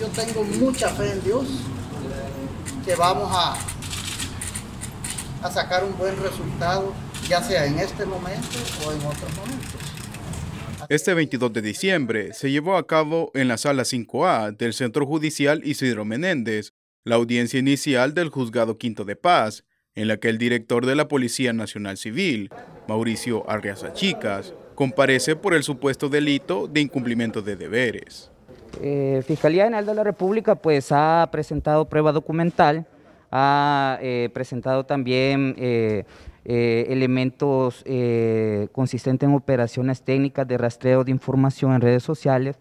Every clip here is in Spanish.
yo tengo mucha fe en Dios que vamos a, a sacar un buen resultado, ya sea en este momento o en otros momentos. Este 22 de diciembre se llevó a cabo en la sala 5A del Centro Judicial Isidro Menéndez la audiencia inicial del Juzgado Quinto de Paz, en la que el director de la Policía Nacional Civil, Mauricio Arriaza Chicas, comparece por el supuesto delito de incumplimiento de deberes. Eh, Fiscalía General de la República pues ha presentado prueba documental, ha eh, presentado también eh, elementos consistentes en operaciones técnicas de rastreo de información en redes sociales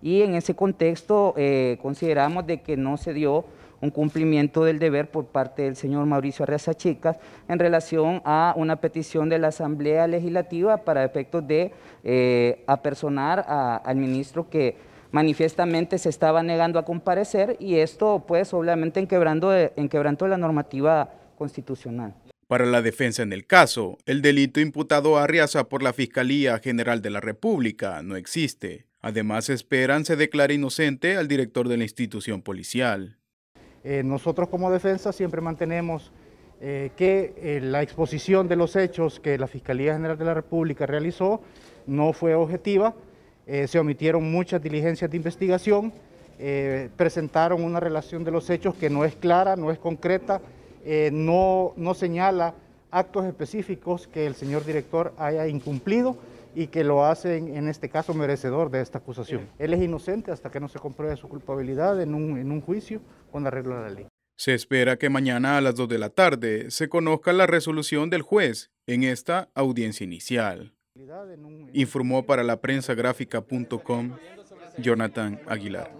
y en ese contexto consideramos de que no se dio un cumplimiento del deber por parte del señor Mauricio Arreaza Chicas en relación a una petición de la Asamblea Legislativa para efectos de apersonar al ministro que manifiestamente se estaba negando a comparecer y esto pues obviamente en quebrando, eh, la normativa constitucional. Para la defensa en el caso, el delito imputado a Arriaza por la Fiscalía General de la República no existe. Además, esperan se declare inocente al director de la institución policial. Eh, nosotros como defensa siempre mantenemos eh, que la exposición de los hechos que la Fiscalía General de la República realizó no fue objetiva, eh, se omitieron muchas diligencias de investigación, eh, presentaron una relación de los hechos que no es clara, no es concreta, eh, no, no señala actos específicos que el señor director haya incumplido y que lo hacen en este caso merecedor de esta acusación. Él es inocente hasta que no se compruebe su culpabilidad en un, en un juicio con arreglo a la ley. Se espera que mañana a las 2 de la tarde se conozca la resolución del juez en esta audiencia inicial. Informó para la prensa gráfica.com Jonathan Aguilar.